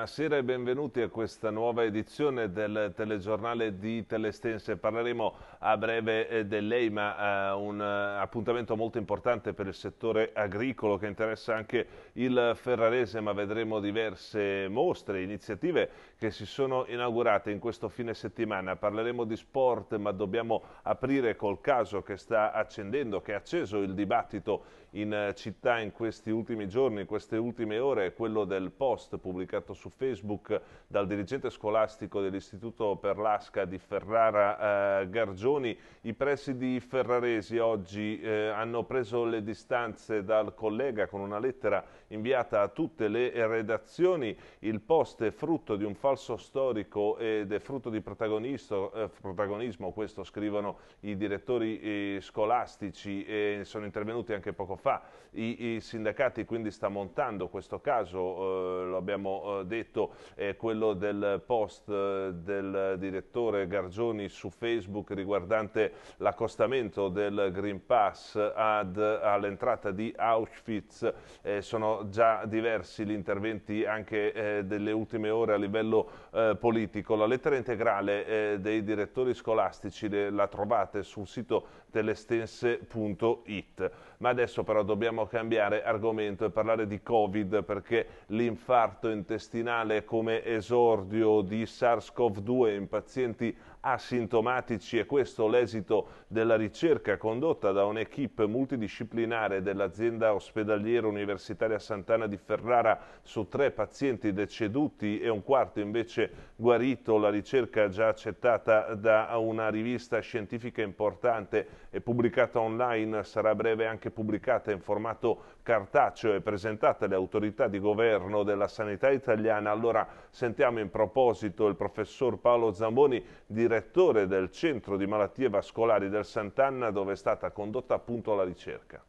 buonasera e benvenuti a questa nuova edizione del telegiornale di Telestense. Parleremo a breve eh, dell'EIMA, eh, un eh, appuntamento molto importante per il settore agricolo che interessa anche il Ferrarese, ma vedremo diverse mostre, iniziative che si sono inaugurate in questo fine settimana. Parleremo di sport, ma dobbiamo aprire col caso che sta accendendo, che ha acceso il dibattito in eh, città in questi ultimi giorni, in queste ultime ore, è quello del post pubblicato su Facebook dal dirigente scolastico dell'Istituto Perlasca di Ferrara eh, Gargioni. I presidi Ferraresi oggi eh, hanno preso le distanze dal collega con una lettera inviata a tutte le redazioni. Il post è frutto di un falso storico ed è frutto di eh, protagonismo, questo scrivono i direttori eh, scolastici e sono intervenuti anche poco fa fa. I, i sindacati quindi sta montando questo caso, eh, lo abbiamo eh, detto, è quello del post eh, del direttore Gargioni su Facebook riguardante l'accostamento del Green Pass all'entrata di Auschwitz. Eh, sono già diversi gli interventi anche eh, delle ultime ore a livello eh, politico. La lettera integrale dei direttori scolastici la trovate sul sito telestense.it. Ma adesso però dobbiamo cambiare argomento e parlare di Covid perché l'infarto intestinale come esordio di SARS-CoV-2 in pazienti asintomatici e questo l'esito della ricerca condotta da un'equipe multidisciplinare dell'azienda ospedaliera universitaria Sant'Anna di Ferrara su tre pazienti deceduti e un quarto invece guarito, la ricerca già accettata da una rivista scientifica importante e pubblicata online, sarà a breve anche pubblicata in formato cartaceo e presentata alle autorità di governo della sanità italiana. Allora sentiamo in proposito il professor Paolo Zamboni direttore del centro di malattie vascolari del Sant'Anna dove è stata condotta appunto la ricerca.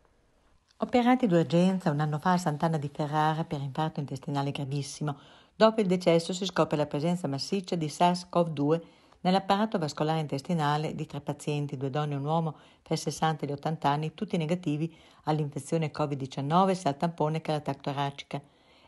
Operati d'urgenza un anno fa a Sant'Anna di Ferrara per infarto intestinale gravissimo, dopo il decesso si scopre la presenza massiccia di SARS-CoV-2 nell'apparato vascolare intestinale di tre pazienti, due donne e un uomo tra i 60 e gli 80 anni, tutti negativi all'infezione Covid-19 sia al tampone che alla toracica.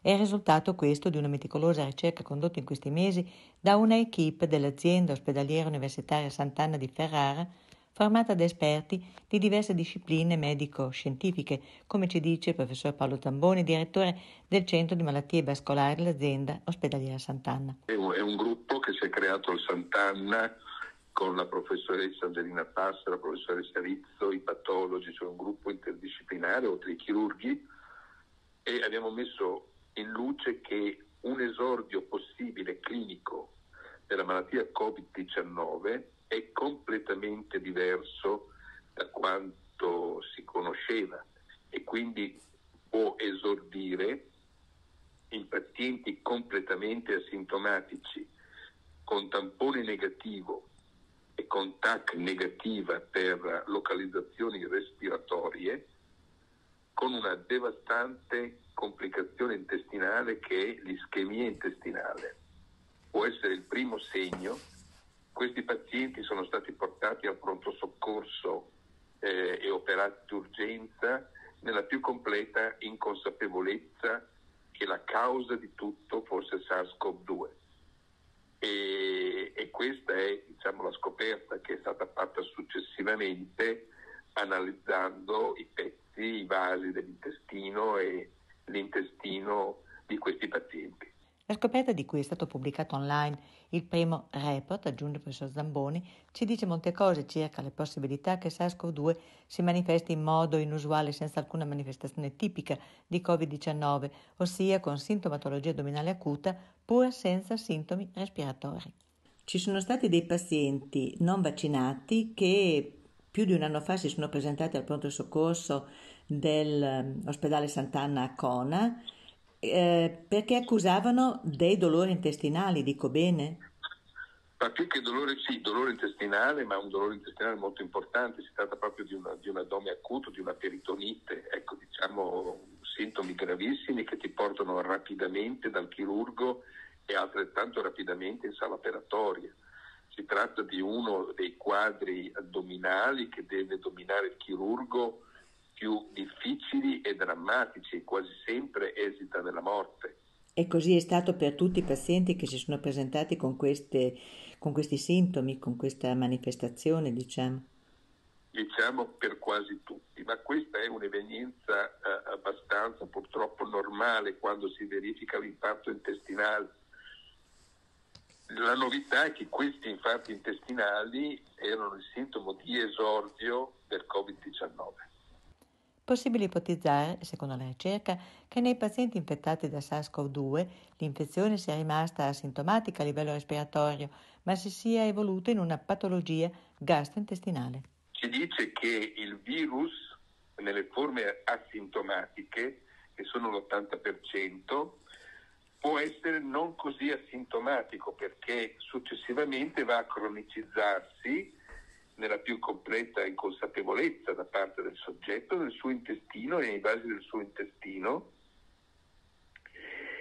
È il risultato questo di una meticolosa ricerca condotta in questi mesi da una equipe dell'azienda ospedaliera universitaria Sant'Anna di Ferrara, formata da esperti di diverse discipline medico-scientifiche, come ci dice il professor Paolo Tamboni, direttore del Centro di Malattie Vascolari dell'azienda ospedaliera Sant'Anna. È un, è un gruppo che si è creato al Sant'Anna con la professoressa Angelina Passa, la professoressa Rizzo, i patologi, cioè un gruppo interdisciplinare oltre ai chirurghi e abbiamo messo in luce che un esordio possibile clinico della malattia Covid-19 è completamente diverso da quanto si conosceva e quindi può esordire in pazienti completamente asintomatici con tampone negativo e con TAC negativa per localizzazioni respiratorie con una devastante complicazione intestinale che è l'ischemia intestinale. Può essere il primo segno. Questi pazienti sono stati portati al pronto soccorso eh, e operati d'urgenza nella più completa inconsapevolezza che la causa di tutto fosse SARS-CoV-2. E, e questa è diciamo, la scoperta che è stata fatta successivamente analizzando i pezzi tutti i vasi dell'intestino e l'intestino di questi pazienti. La scoperta di cui è stato pubblicato online il primo report, aggiunge il professor Zamboni, ci dice molte cose circa le possibilità che SARS-CoV-2 si manifesti in modo inusuale senza alcuna manifestazione tipica di Covid-19, ossia con sintomatologia addominale acuta pur senza sintomi respiratori. Ci sono stati dei pazienti non vaccinati che più di un anno fa si sono presentati al pronto soccorso dell'ospedale ehm, Sant'Anna a Cona eh, perché accusavano dei dolori intestinali, dico bene? Ma più che dolore, sì, dolore intestinale, ma un dolore intestinale molto importante, si tratta proprio di, una, di un addome acuto, di una peritonite, ecco diciamo sintomi gravissimi che ti portano rapidamente dal chirurgo e altrettanto rapidamente in sala operatoria. Si tratta di uno dei quadri addominali che deve dominare il chirurgo più difficili e drammatici, quasi sempre esita nella morte. E così è stato per tutti i pazienti che si sono presentati con, queste, con questi sintomi, con questa manifestazione, diciamo? Diciamo per quasi tutti, ma questa è un'evenienza eh, abbastanza purtroppo normale quando si verifica l'impatto intestinale. La novità è che questi infarti intestinali erano il sintomo di esordio del Covid-19. Possibile ipotizzare, secondo la ricerca, che nei pazienti infettati da SARS-CoV-2 l'infezione sia rimasta asintomatica a livello respiratorio, ma si sia evoluta in una patologia gastrointestinale. Si dice che il virus nelle forme asintomatiche, che sono l'80%, può essere non così asintomatico perché successivamente va a cronicizzarsi nella più completa inconsapevolezza da parte del soggetto, nel suo intestino e nei vasi del suo intestino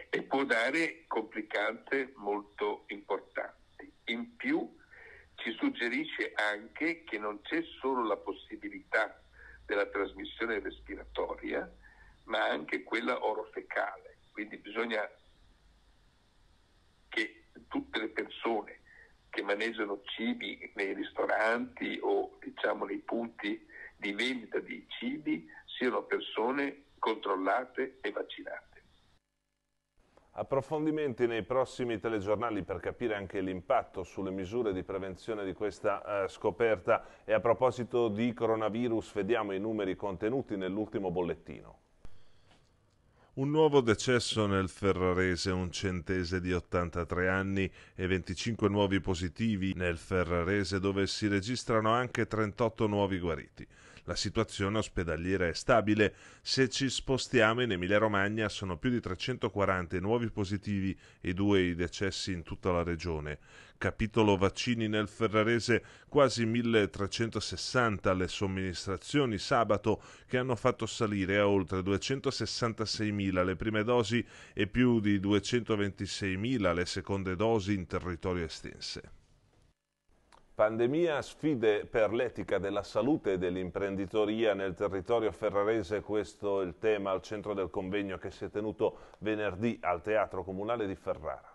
e può dare complicanze molto importanti. In più ci suggerisce anche che non c'è solo la possibilità della trasmissione respiratoria, ma anche quella orofecale. Quindi bisogna che tutte le persone che maneggiano cibi nei ristoranti o diciamo nei punti di vendita di cibi siano persone controllate e vaccinate. Approfondimenti nei prossimi telegiornali per capire anche l'impatto sulle misure di prevenzione di questa eh, scoperta e a proposito di coronavirus vediamo i numeri contenuti nell'ultimo bollettino. Un nuovo decesso nel Ferrarese, un centese di 83 anni e 25 nuovi positivi nel Ferrarese dove si registrano anche 38 nuovi guariti. La situazione ospedaliera è stabile. Se ci spostiamo in Emilia-Romagna sono più di 340 i nuovi positivi e due i decessi in tutta la regione. Capitolo vaccini nel Ferrarese, quasi 1360 le somministrazioni sabato che hanno fatto salire a oltre 266.000 le prime dosi e più di 226.000 le seconde dosi in territorio estense. Pandemia, sfide per l'etica della salute e dell'imprenditoria nel territorio ferrarese, questo è il tema al centro del convegno che si è tenuto venerdì al Teatro Comunale di Ferrara.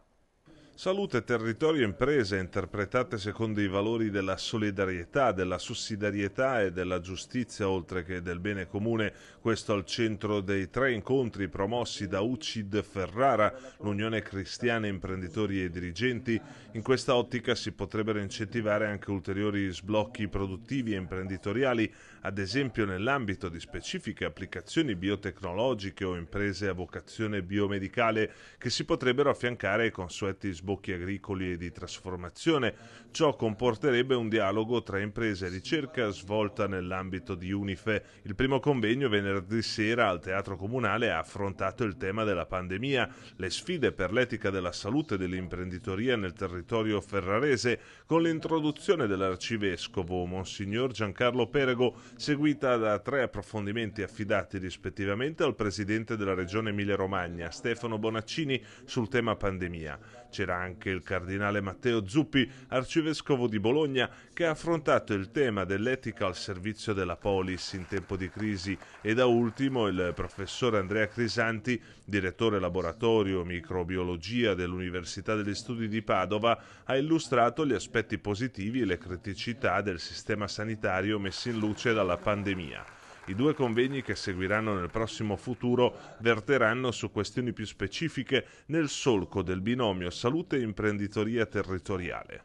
Salute, territorio e imprese interpretate secondo i valori della solidarietà, della sussidiarietà e della giustizia oltre che del bene comune, questo al centro dei tre incontri promossi da UCID Ferrara, l'Unione Cristiana Imprenditori e Dirigenti. In questa ottica si potrebbero incentivare anche ulteriori sblocchi produttivi e imprenditoriali ad esempio nell'ambito di specifiche applicazioni biotecnologiche o imprese a vocazione biomedicale che si potrebbero affiancare ai consueti sbocchi agricoli e di trasformazione. Ciò comporterebbe un dialogo tra imprese e ricerca svolta nell'ambito di UNIFE. Il primo convegno venerdì sera al Teatro Comunale ha affrontato il tema della pandemia, le sfide per l'etica della salute e dell'imprenditoria nel territorio ferrarese, con l'introduzione dell'arcivescovo Monsignor Giancarlo Perego seguita da tre approfondimenti affidati rispettivamente al presidente della Regione Emilia-Romagna, Stefano Bonaccini, sul tema pandemia. C'era anche il cardinale Matteo Zuppi, arcivescovo di Bologna, che ha affrontato il tema dell'etica al servizio della polis in tempo di crisi e da ultimo il professore Andrea Crisanti, direttore laboratorio microbiologia dell'Università degli Studi di Padova, ha illustrato gli aspetti positivi e le criticità del sistema sanitario messi in luce dalla pandemia. I due convegni che seguiranno nel prossimo futuro verteranno su questioni più specifiche nel solco del binomio salute e imprenditoria territoriale.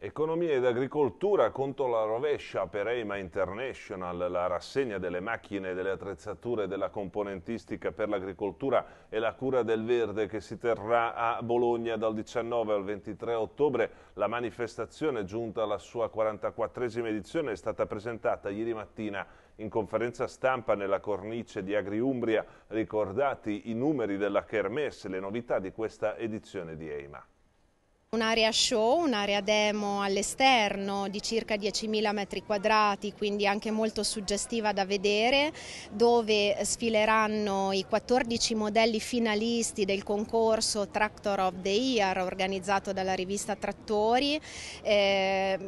Economia ed agricoltura contro la rovescia per EIMA International, la rassegna delle macchine e delle attrezzature della componentistica per l'agricoltura e la cura del verde che si terrà a Bologna dal 19 al 23 ottobre. La manifestazione giunta alla sua 44esima edizione è stata presentata ieri mattina in conferenza stampa nella cornice di Agriumbria, ricordati i numeri della Kermesse, le novità di questa edizione di EIMA. Un'area show, un'area demo all'esterno di circa 10.000 metri quadrati, quindi anche molto suggestiva da vedere, dove sfileranno i 14 modelli finalisti del concorso Tractor of the Year organizzato dalla rivista Trattori. Eh,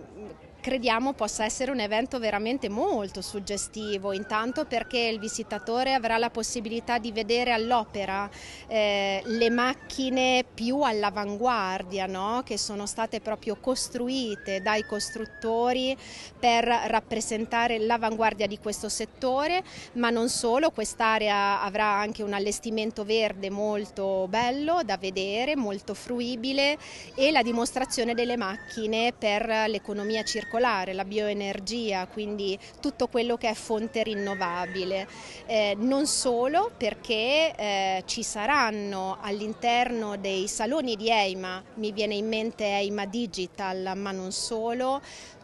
crediamo possa essere un evento veramente molto suggestivo, intanto perché il visitatore avrà la possibilità di vedere all'opera eh, le macchine più all'avanguardia no? che sono state proprio costruite dai costruttori per rappresentare l'avanguardia di questo settore, ma non solo, quest'area avrà anche un allestimento verde molto bello da vedere, molto fruibile e la dimostrazione delle macchine per l'economia circolare circolare, la bioenergia, quindi tutto quello che è fonte rinnovabile. Eh, non solo perché eh, ci saranno all'interno dei saloni di EIMA, mi viene in mente EIMA Digital, ma non solo,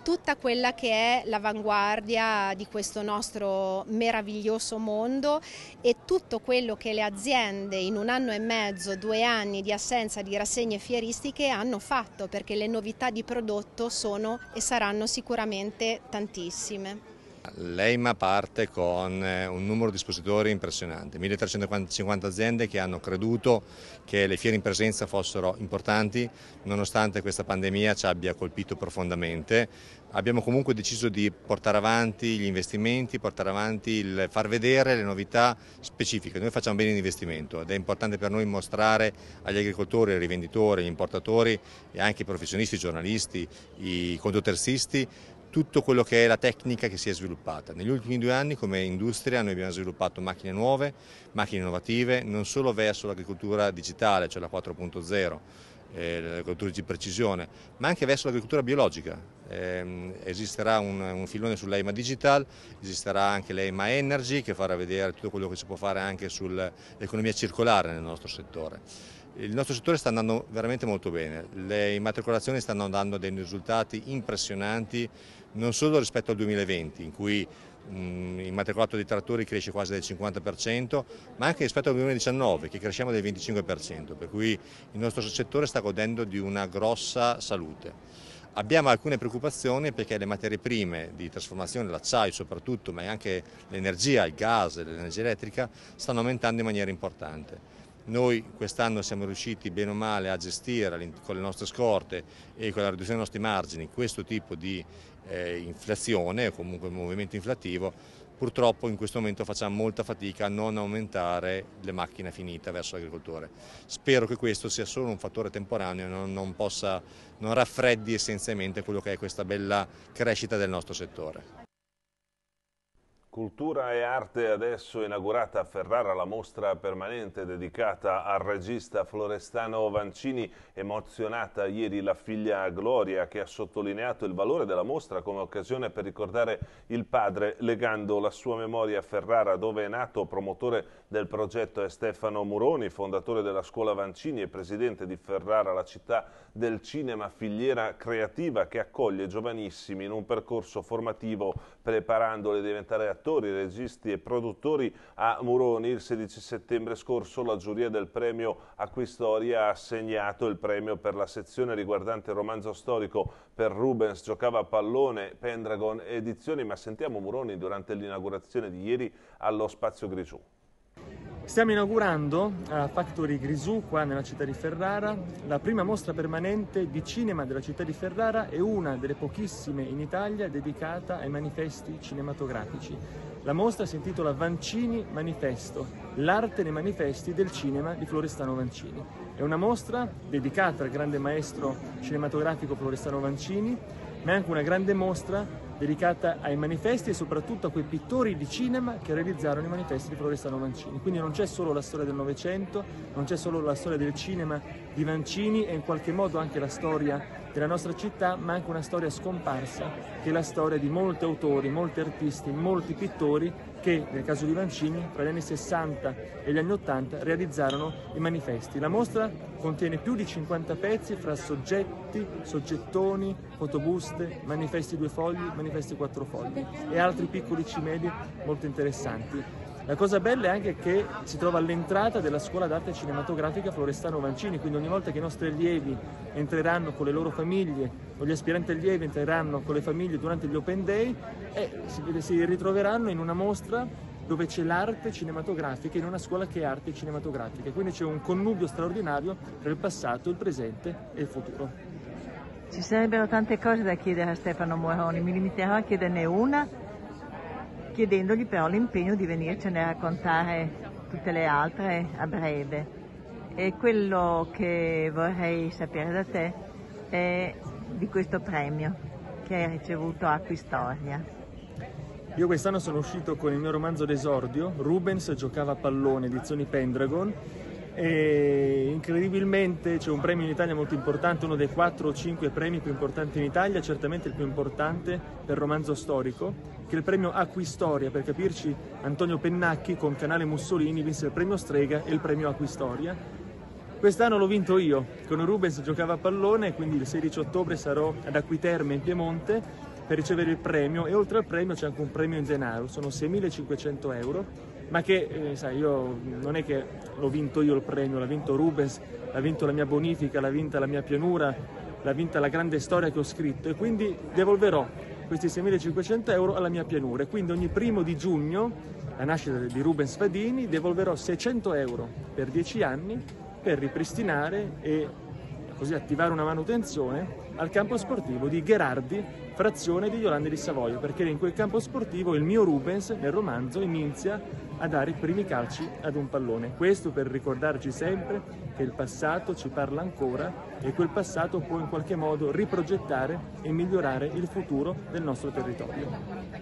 tutta quella che è l'avanguardia di questo nostro meraviglioso mondo e tutto quello che le aziende in un anno e mezzo, due anni di assenza di rassegne fieristiche hanno fatto perché le novità di prodotto sono e saranno sicuramente tantissime. L'EIMA parte con eh, un numero di espositori impressionante, 1350 aziende che hanno creduto che le fiere in presenza fossero importanti nonostante questa pandemia ci abbia colpito profondamente. Abbiamo comunque deciso di portare avanti gli investimenti, portare avanti il far vedere le novità specifiche. Noi facciamo bene l'investimento ed è importante per noi mostrare agli agricoltori, ai rivenditori, agli importatori e anche ai professionisti, ai giornalisti, ai contoterzisti tutto quello che è la tecnica che si è sviluppata. Negli ultimi due anni come industria noi abbiamo sviluppato macchine nuove, macchine innovative, non solo verso l'agricoltura digitale, cioè la 4.0, eh, l'agricoltura di precisione, ma anche verso l'agricoltura biologica. Ehm, esisterà un, un, filone sull'EIMA Digital, esisterà anche l'EIMA Energy che farà vedere tutto quello che si può fare anche sull'economia circolare nel nostro settore. Il nostro settore sta andando veramente molto bene, le immatricolazioni stanno dando dei risultati impressionanti non solo rispetto al 2020 in cui il matricolato dei trattori cresce quasi del 50%, ma anche rispetto al 2019 che cresciamo del 25%, per cui il nostro settore sta godendo di una grossa salute. Abbiamo alcune preoccupazioni perché le materie prime di trasformazione, l'acciaio soprattutto, ma anche l'energia, il gas, l'energia elettrica, stanno aumentando in maniera importante. Noi quest'anno siamo riusciti bene o male a gestire con le nostre scorte e con la riduzione dei nostri margini questo tipo di eh, inflazione o comunque movimento inflattivo. Purtroppo in questo momento facciamo molta fatica a non aumentare le macchine finite verso l'agricoltore. Spero che questo sia solo un fattore temporaneo e non, non, possa, non raffreddi essenzialmente quello che è questa bella crescita del nostro settore. Cultura e arte adesso inaugurata a Ferrara la mostra permanente dedicata al regista Florestano Vancini, emozionata ieri la figlia Gloria che ha sottolineato il valore della mostra come occasione per ricordare il padre legando la sua memoria a Ferrara dove è nato promotore del progetto è Stefano Muroni, fondatore della scuola Vancini e presidente di Ferrara, la città del cinema filiera creativa che accoglie giovanissimi in un percorso formativo preparandoli a diventare attori attori, registi e produttori a Muroni. Il 16 settembre scorso la giuria del premio Acquistoria ha assegnato il premio per la sezione riguardante il romanzo storico per Rubens, giocava a pallone, Pendragon edizioni, ma sentiamo Muroni durante l'inaugurazione di ieri allo Spazio Grisù. Stiamo inaugurando a Factory Grisù, qua nella città di Ferrara, la prima mostra permanente di cinema della città di Ferrara e una delle pochissime in Italia dedicata ai manifesti cinematografici. La mostra si intitola Vancini Manifesto, l'arte nei manifesti del cinema di Florestano Vancini. È una mostra dedicata al grande maestro cinematografico Florestano Vancini, ma è anche una grande mostra dedicata ai manifesti e soprattutto a quei pittori di cinema che realizzarono i manifesti di Florestano Mancini. Quindi non c'è solo la storia del Novecento, non c'è solo la storia del cinema di Mancini, è in qualche modo anche la storia della nostra città ma anche una storia scomparsa, che è la storia di molti autori, molti artisti, molti pittori che, nel caso di Mancini, tra gli anni 60 e gli anni 80 realizzarono i manifesti. La mostra contiene più di 50 pezzi fra soggetti, soggettoni, fotobuste, manifesti due fogli, manifesti quattro fogli e altri piccoli cimeli molto interessanti. La cosa bella è anche che si trova all'entrata della scuola d'arte cinematografica Florestano Mancini, quindi ogni volta che i nostri allievi entreranno con le loro famiglie o gli aspiranti allievi entreranno con le famiglie durante gli open day, eh, si ritroveranno in una mostra dove c'è l'arte cinematografica in una scuola che è arte cinematografica. Quindi c'è un connubio straordinario tra il passato, il presente e il futuro. Ci sarebbero tante cose da chiedere a Stefano Moroni, mi limiterò a chiederne una chiedendogli però l'impegno di venircene a raccontare tutte le altre a breve. E quello che vorrei sapere da te è di questo premio che hai ricevuto a Quistoria. Io quest'anno sono uscito con il mio romanzo d'esordio, Rubens giocava a pallone, edizioni Pendragon, e incredibilmente c'è un premio in Italia molto importante, uno dei 4 o 5 premi più importanti in Italia, certamente il più importante per romanzo storico, che è il premio Acquistoria, per capirci Antonio Pennacchi con Canale Mussolini vinse il premio Strega e il premio Acquistoria. Quest'anno l'ho vinto io, con Rubens giocava a pallone, quindi il 16 ottobre sarò ad Acquiterme in Piemonte per ricevere il premio e oltre al premio c'è anche un premio in denaro, sono 6.500 euro ma che eh, sai, io non è che l'ho vinto io il premio, l'ha vinto Rubens, l'ha vinto la mia bonifica, l'ha vinta la mia pianura, l'ha vinta la grande storia che ho scritto e quindi devolverò questi 6.500 euro alla mia pianura e quindi ogni primo di giugno, la nascita di Rubens Fadini, devolverò 600 euro per 10 anni per ripristinare e così attivare una manutenzione al campo sportivo di Gherardi, frazione di Yolande di Savoia, perché in quel campo sportivo il mio Rubens nel romanzo inizia a dare i primi calci ad un pallone. Questo per ricordarci sempre che il passato ci parla ancora e quel passato può in qualche modo riprogettare e migliorare il futuro del nostro territorio.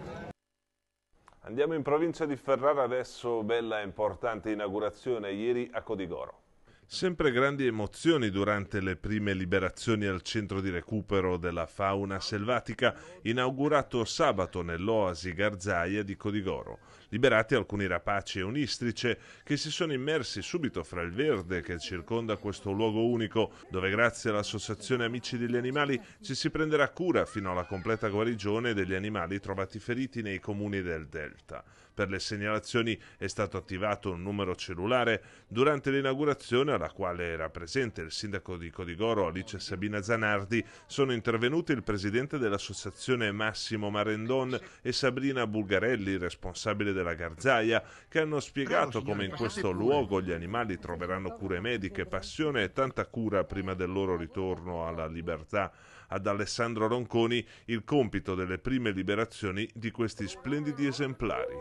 Andiamo in provincia di Ferrara adesso, bella e importante inaugurazione ieri a Codigoro. Sempre grandi emozioni durante le prime liberazioni al centro di recupero della fauna selvatica inaugurato sabato nell'oasi Garzaia di Codigoro liberati alcuni rapaci e unistrice che si sono immersi subito fra il verde che circonda questo luogo unico, dove grazie all'associazione Amici degli Animali ci si prenderà cura fino alla completa guarigione degli animali trovati feriti nei comuni del Delta. Per le segnalazioni è stato attivato un numero cellulare durante l'inaugurazione alla quale era presente il sindaco di Codigoro Alice Sabina Zanardi sono intervenuti il presidente dell'associazione Massimo Marendon e Sabrina Bulgarelli, responsabile della della Garzaia, che hanno spiegato come in questo luogo gli animali troveranno cure mediche, passione e tanta cura prima del loro ritorno alla libertà. Ad Alessandro Ronconi il compito delle prime liberazioni di questi splendidi esemplari.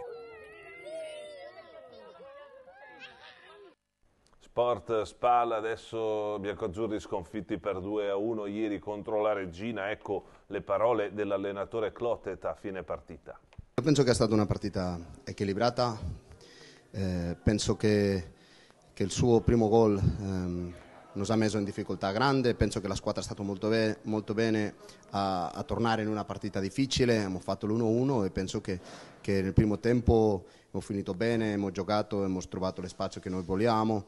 Sport Spal, adesso biancoazzurri sconfitti per 2 a 1 ieri contro la Regina. Ecco le parole dell'allenatore Clotet a fine partita penso che sia stata una partita equilibrata, eh, penso che, che, il suo primo gol ehm, nos ha messo in difficoltà grande, penso che la squadra è stata molto, be molto bene a, a, tornare in una partita difficile, abbiamo fatto l'1-1 e penso che, che, nel primo tempo abbiamo finito bene, abbiamo giocato, abbiamo trovato lo spazio che noi vogliamo,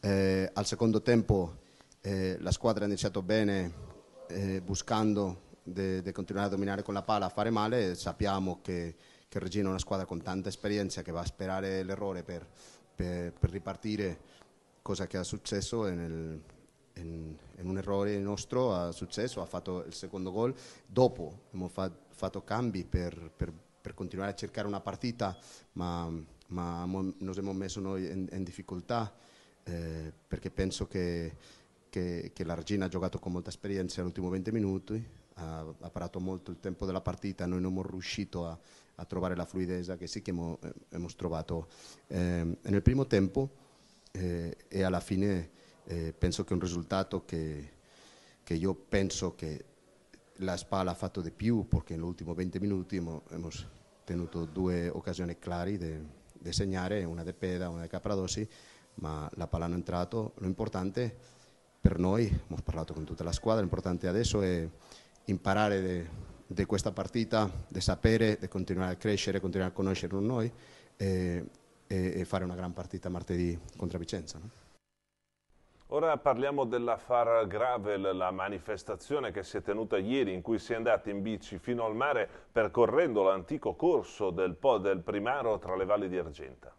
eh, al secondo tempo eh, la squadra ha iniziato bene eh, buscando di continuare a dominare con la palla, a fare male, sappiamo che che Regina è una squadra con tanta esperienza che va a sperare l'errore per, per, per ripartire, cosa che è successo nel, in, in, un errore nostro, ha successo, ha fatto il secondo gol, dopo abbiamo fa, fatto cambi per, per, per, continuare a cercare una partita, ma, ma noi siamo messo noi in, in difficoltà eh, perché penso che, che, che la Regina ha giocato con molta esperienza negli ultimi 20 minuti, ha, ha parato molto il tempo della partita, noi non siamo riusciti a, a trovare la fluidezza che sì che abbiamo eh, trovato eh, nel primo tempo eh, e alla fine eh, penso che un risultato che, che, io penso che la Spalla ha fatto di più perché nell'ultimo 20 minuti abbiamo tenuto due occasioni chiare di segnare, una di Peda, una di Capradosi, ma la palla non è entrata. L'importante per noi, abbiamo parlato con tutta la squadra, l'importante adesso è imparare de, di questa partita, di sapere, di continuare a crescere, continuare a conoscere noi e, e, fare una gran partita martedì contro Vicenza. No? Ora parliamo della Far Gravel, la manifestazione che si è tenuta ieri in cui si è andati in bici fino al mare percorrendo l'antico corso del Po del Primaro tra le valli di Argenta.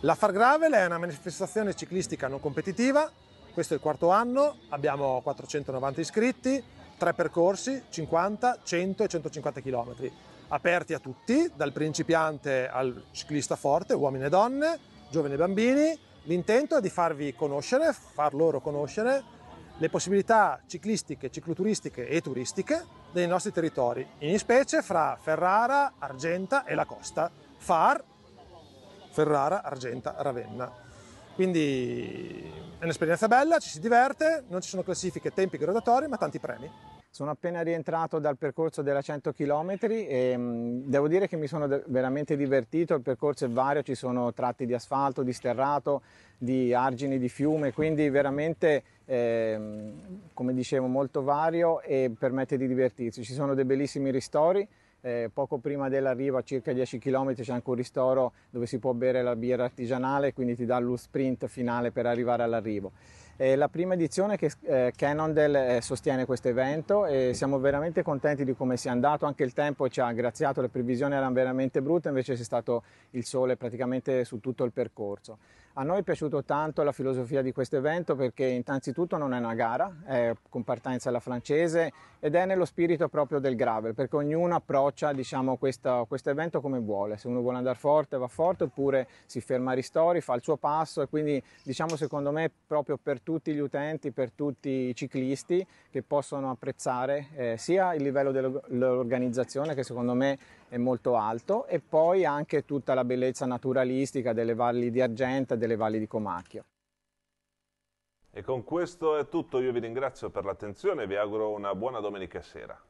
La Far Gravel è una manifestazione ciclistica non competitiva, questo è il quarto anno, abbiamo 490 iscritti, tre percorsi, 50, 100 e 150 km, aperti a tutti, dal principiante al ciclista forte, uomini e donne, giovani e bambini. L'intento è di farvi conoscere, far loro conoscere le possibilità ciclistiche, cicloturistiche e turistiche dei nostri territori, in specie fra Ferrara, Argenta e la costa, Far, Ferrara, Argenta, Ravenna. Quindi è un'esperienza bella, ci si diverte, non ci sono classifiche, tempi gradatori, ma tanti premi. Sono appena rientrato dal percorso della 100 km e mm, devo dire che mi sono veramente divertito, il percorso è vario, ci sono tratti di asfalto, di sterrato, di argini, di fiume, quindi veramente, eh, come dicevo, molto vario e permette di divertirsi. Ci sono dei bellissimi ristori, eh, poco prima dell'arrivo a circa 10 km c'è anche un ristoro dove si può bere la birra artigianale, quindi ti dà lo sprint finale per arrivare all'arrivo. È la prima edizione che eh, Cannondale eh, sostiene questo evento e siamo veramente contenti di come sia andato, anche il tempo ci ha graziato, le previsioni erano veramente brutte, invece c'è stato il sole praticamente su tutto il percorso. A noi è piaciuto tanto la filosofia di questo evento perché innanzitutto non è una gara, è con partenza alla francese ed è nello spirito proprio del gravel, perché ognuno approccia diciamo, questo, questo evento come vuole, se uno vuole andare forte va forte oppure si ferma a ristori, fa il suo passo e quindi diciamo secondo me proprio per tutti tutti gli utenti, per tutti i ciclisti che possono apprezzare eh, sia il livello dell'organizzazione che secondo me è molto alto e poi anche tutta la bellezza naturalistica delle valli di Argenta e delle valli di Comacchio. E con questo è tutto, io vi ringrazio per l'attenzione e vi auguro una buona domenica sera.